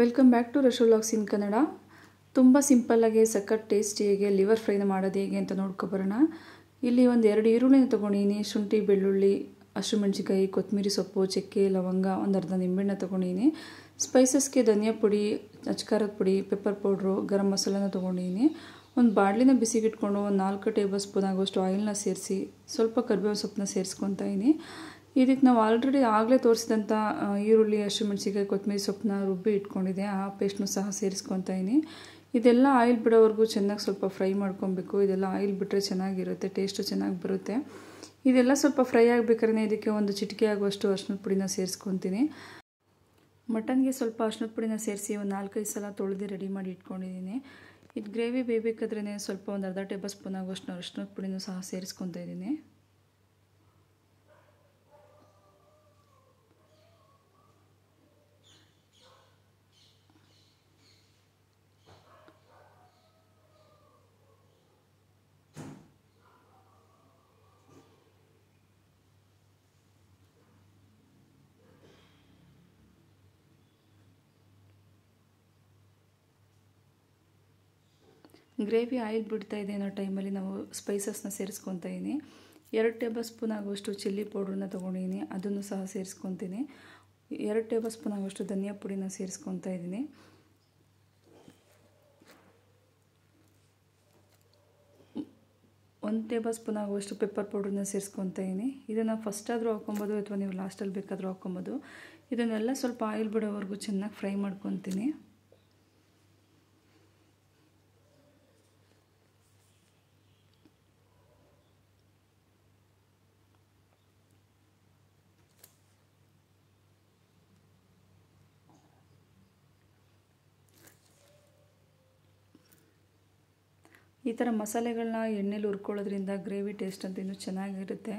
welcome back to ರಶೋಲಾಗ್ಸ್ in Kannada ತುಂಬ ಸಿಂಪಲ್ಲಾಗಿ ಸಖತ್ ಟೇಸ್ಟಿ ಹೇಗೆ ಲಿವರ್ ಫ್ರೈನ ಮಾಡೋದು ಹೇಗೆ ಅಂತ ನೋಡ್ಕೊಬರೋಣ ಇಲ್ಲಿ ಒಂದು ಎರಡು ಈರುಳ್ಳಿನ ತೊಗೊಂಡಿನಿ ಶುಂಠಿ ಬೆಳ್ಳುಳ್ಳಿ ಹಸಿಮೆಣ್ಸಿಕಾಯಿ ಕೊತ್ತಂಬರಿ ಸೊಪ್ಪು ಚಕ್ಕೆ ಲವಂಗ ಒಂದು ಅರ್ಧ ನಿಂಬೆಹಣ್ಣು ತೊಗೊಂಡಿನಿ ಸ್ಪೈಸಸ್ಗೆ ಧನಿಯಾ ಪುಡಿ ಅಚ್ಕಾರದ ಪುಡಿ ಪೆಪ್ಪರ್ ಪೌಡ್ರು ಗರಂ ಮಸಾಲನ ತೊಗೊಂಡಿನಿ ಒಂದು ಬಾಡ್ಲಿನ ಬಿಸಿಗಿಟ್ಕೊಂಡು ಒಂದು ನಾಲ್ಕು ಟೇಬಲ್ ಸ್ಪೂನ್ ಆಗುವಷ್ಟು ಆಯಿಲ್ನ ಸೇರಿಸಿ ಸ್ವಲ್ಪ ಕರ್ಬೇವು ಸೊಪ್ಪನ್ನ ಸೇರಿಸ್ಕೊತಾ ಇದ್ದೀನಿ ಇದಕ್ಕೆ ನಾವು ಆಲ್ರೆಡಿ ಆಗಲೇ ತೋರಿಸಿದಂಥ ಈರುಳ್ಳಿ ಹಸಿಮೆಣಸಿಕಾಯಿ ಕೊತ್ತಂಬರಿ ಸೊಪ್ಪನ್ನ ರುಬ್ಬಿ ಇಟ್ಕೊಂಡಿದ್ದೆ ಆ ಪೇಸ್ಟ್ನು ಸಹ ಸೇರಿಸ್ಕೊತಾ ಇದ್ದೀನಿ ಇದೆಲ್ಲ ಆಯಿಲ್ ಬಿಡೋವರೆಗೂ ಚೆನ್ನಾಗಿ ಸ್ವಲ್ಪ ಫ್ರೈ ಮಾಡ್ಕೊಬೇಕು ಇದೆಲ್ಲ ಆಯಿಲ್ ಬಿಟ್ಟರೆ ಚೆನ್ನಾಗಿರುತ್ತೆ ಟೇಸ್ಟು ಚೆನ್ನಾಗಿ ಬರುತ್ತೆ ಇದೆಲ್ಲ ಸ್ವಲ್ಪ ಫ್ರೈ ಆಗಬೇಕಾದ್ರೆ ಇದಕ್ಕೆ ಒಂದು ಚಿಟಿಕೆ ಆಗುವಷ್ಟು ಅರ್ಶಿನದ ಪುಡಿನ ಸೇರಿಸ್ಕೊತೀನಿ ಮಟನ್ಗೆ ಸ್ವಲ್ಪ ಅರ್ಶನದ ಪುಡಿನ ಸೇರಿಸಿ ಒಂದು ನಾಲ್ಕೈದು ಸಲ ತೊಳೆದು ರೆಡಿ ಮಾಡಿ ಇಟ್ಕೊಂಡಿದ್ದೀನಿ ಇದು ಗ್ರೇವಿ ಬೇಯಬೇಕಾದ್ರೆ ಸ್ವಲ್ಪ ಒಂದು ಅರ್ಧ ಟೇಬಲ್ ಸ್ಪೂನ್ ಆಗುವಷ್ಟು ಅರ್ಶನದ ಪುಡಿನೂ ಸಹ ಸೇರಿಸ್ಕೊತಾ ಇದ್ದೀನಿ ಗ್ರೇವಿ ಆಯಿಲ್ ಬಿಡ್ತಾ ಇದೆ ಅನ್ನೋ ಟೈಮಲ್ಲಿ ನಾವು ಸ್ಪೈಸಸ್ನ ಸೇರಿಸ್ಕೊತಾ ಎರಡು ಟೇಬಲ್ ಸ್ಪೂನ್ ಆಗುವಷ್ಟು ಚಿಲ್ಲಿ ಪೌಡ್ರನ್ನ ತೊಗೊಂಡಿದ್ದೀನಿ ಅದನ್ನು ಸಹ ಸೇರಿಸ್ಕೊತೀನಿ ಎರಡು ಟೇಬಲ್ ಸ್ಪೂನ್ ಆಗುವಷ್ಟು ಧನಿಯಾ ಪುಡಿನ ಸೇರಿಸ್ಕೊತಾ ಇದ್ದೀನಿ ಒಂದು ಟೇಬಲ್ ಸ್ಪೂನ್ ಆಗುವಷ್ಟು ಪೆಪ್ಪರ್ ಪೌಡ್ರನ್ನ ಸೇರಿಸ್ಕೊತಾ ಇದನ್ನು ಫಸ್ಟ್ ಆದರೂ ಹಾಕ್ಕೊಬೋದು ಅಥವಾ ನೀವು ಲಾಸ್ಟಲ್ಲಿ ಬೇಕಾದರೂ ಹಾಕ್ಕೊಬೋದು ಇದನ್ನೆಲ್ಲ ಸ್ವಲ್ಪ ಆಯಿಲ್ ಬಿಡೋವರೆಗೂ ಚೆನ್ನಾಗಿ ಫ್ರೈ ಮಾಡ್ಕೊತೀನಿ ಈ ಥರ ಮಸಾಲೆಗಳನ್ನ ಎಣ್ಣೆಲಿ ಹುರ್ಕೊಳ್ಳೋದ್ರಿಂದ ಗ್ರೇವಿ ಟೇಸ್ಟ್ ಅಂತ ಇನ್ನೂ ಚೆನ್ನಾಗಿರುತ್ತೆ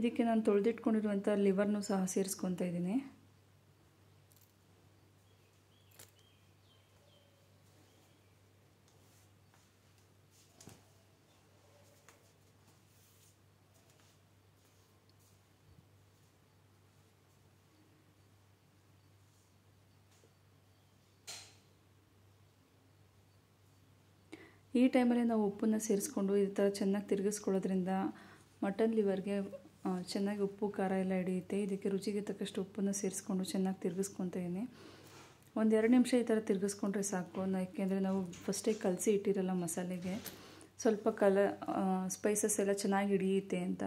ಇದಕ್ಕೆ ನಾನು ತೊಳೆದಿಟ್ಕೊಂಡಿರುವಂಥ ಲಿವರ್ನು ಸಹ ಸೇರಿಸ್ಕೊತಾ ಇದ್ದೀನಿ ಈ ಟೈಮಲ್ಲಿ ನಾವು ಉಪ್ಪನ್ನು ಸೇರಿಸ್ಕೊಂಡು ಈ ಥರ ಚೆನ್ನಾಗಿ ತಿರುಗಿಸ್ಕೊಳ್ಳೋದ್ರಿಂದ ಮಟನ್ ಲಿವರ್ಗೆ ಚೆನ್ನಾಗಿ ಉಪ್ಪು ಖಾರ ಎಲ್ಲ ಹಿಡಿಯುತ್ತೆ ಇದಕ್ಕೆ ರುಚಿಗೆ ತಕ್ಕಷ್ಟು ಉಪ್ಪನ್ನು ಸೇರಿಸ್ಕೊಂಡು ಚೆನ್ನಾಗಿ ತಿರುಗಿಸ್ಕೊತಾ ಒಂದೆರಡು ಒಂದು ಎರಡು ನಿಮಿಷ ಈ ಥರ ತಿರುಗಿಸ್ಕೊಂಡ್ರೆ ಸಾಕು ಯಾಕೆಂದರೆ ನಾವು ಫಸ್ಟೇ ಕಲಸಿ ಇಟ್ಟಿರಲ್ಲ ಮಸಾಲೆಗೆ ಸ್ವಲ್ಪ ಕಲ ಸ್ಪೈಸಸ್ ಎಲ್ಲ ಚೆನ್ನಾಗಿ ಹಿಡಿಯುತ್ತೆ ಅಂತ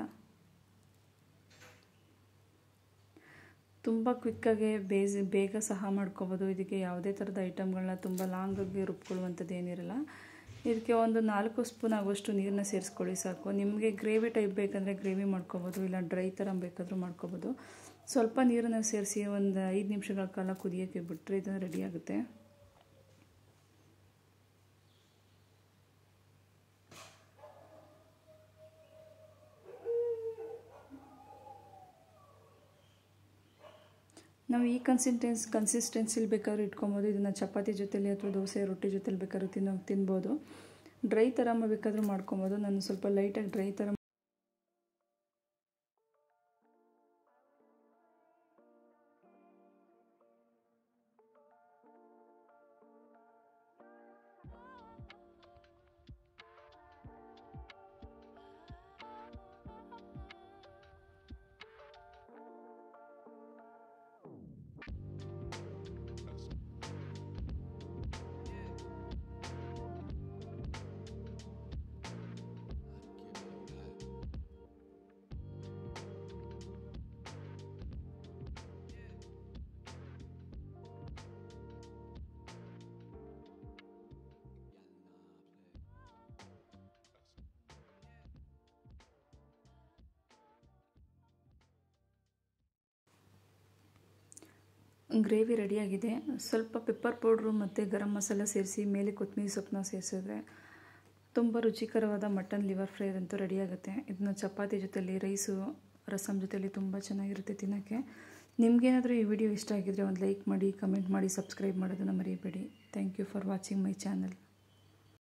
ತುಂಬ ಕ್ವಿಕ್ಕಾಗಿ ಬೇಸ್ ಬೇಗ ಸಹ ಮಾಡ್ಕೊಬೋದು ಇದಕ್ಕೆ ಯಾವುದೇ ಥರದ ಐಟಮ್ಗಳನ್ನ ತುಂಬ ಲಾಂಗಾಗಿ ರುಬ್ಕೊಳ್ಳುವಂಥದ್ದು ಏನಿರಲ್ಲ ಇದಕ್ಕೆ ಒಂದು ನಾಲ್ಕು ಸ್ಪೂನ್ ಆಗುವಷ್ಟು ನೀರನ್ನ ಸೇರಿಸ್ಕೊಳ್ಳಿ ಸಾಕು ನಿಮಗೆ ಗ್ರೇವಿ ಟೈಪ್ ಬೇಕಂದರೆ ಗ್ರೇವಿ ಮಾಡ್ಕೊಬೋದು ಇಲ್ಲ ಡ್ರೈ ಥರ ಬೇಕಾದರೂ ಮಾಡ್ಕೊಬೋದು ಸ್ವಲ್ಪ ನೀರನ್ನು ಸೇರಿಸಿ ಒಂದು ಐದು ನಿಮಿಷಗಳ ಕಾಲ ಕುದಿಯೋಕ್ಕೆ ಬಿಟ್ಟರೆ ಇದನ್ನು ರೆಡಿ ಆಗುತ್ತೆ ನಾವು ಈ ಕನ್ಸಿಸ್ಟೆನ್ಸ್ ಕನ್ಸಿಸ್ಟೆನ್ಸಿಲಿ ಬೇಕಾದ್ರೂ ಇಟ್ಕೊಬೋದು ಇದನ್ನು ಚಪಾತಿ ಜೊತೆಲಿ ಅಥವಾ ದೋಸೆ ರೊಟ್ಟಿ ಜೊತೆಲಿ ಬೇಕಾದ್ರೂ ತಿನ್ನೋ ತಿನ್ಬೋದು ಡ್ರೈ ಥರ ಬೇಕಾದರೂ ಮಾಡ್ಕೊಬೋದು ನಾನು ಸ್ವಲ್ಪ ಲೈಟಾಗಿ ಡ್ರೈ ಥರ ಗ್ರೇವಿ ರೆಡಿಯಾಗಿದೆ ಸ್ವಲ್ಪ ಪೆಪ್ಪರ್ ಪೌಡ್ರು ಮತ್ತು ಗರಂ ಮಸಾಲ ಸೇರಿಸಿ ಮೇಲೆ ಕೊತ್ತಂಬರಿ ಸೊಪ್ಪನ್ನ ಸೇರಿಸಿದ್ರೆ ತುಂಬ ರುಚಿಕರವಾದ ಮಟನ್ ಲಿವರ್ ಫ್ರೈ ಅಂತೂ ರೆಡಿಯಾಗುತ್ತೆ ಇದನ್ನ ಚಪಾತಿ ಜೊತೆಲಿ ರೈಸು ರಸಮ್ ಜೊತೆಲಿ ತುಂಬ ಚೆನ್ನಾಗಿರುತ್ತೆ ತಿನ್ನೋಕ್ಕೆ ನಿಮಗೇನಾದರೂ ಈ ವಿಡಿಯೋ ಇಷ್ಟ ಆಗಿದ್ರೆ ಒಂದು ಲೈಕ್ ಮಾಡಿ ಕಮೆಂಟ್ ಮಾಡಿ ಸಬ್ಸ್ಕ್ರೈಬ್ ಮಾಡೋದನ್ನು ಮರೆಯಬೇಡಿ thank you for watching my channel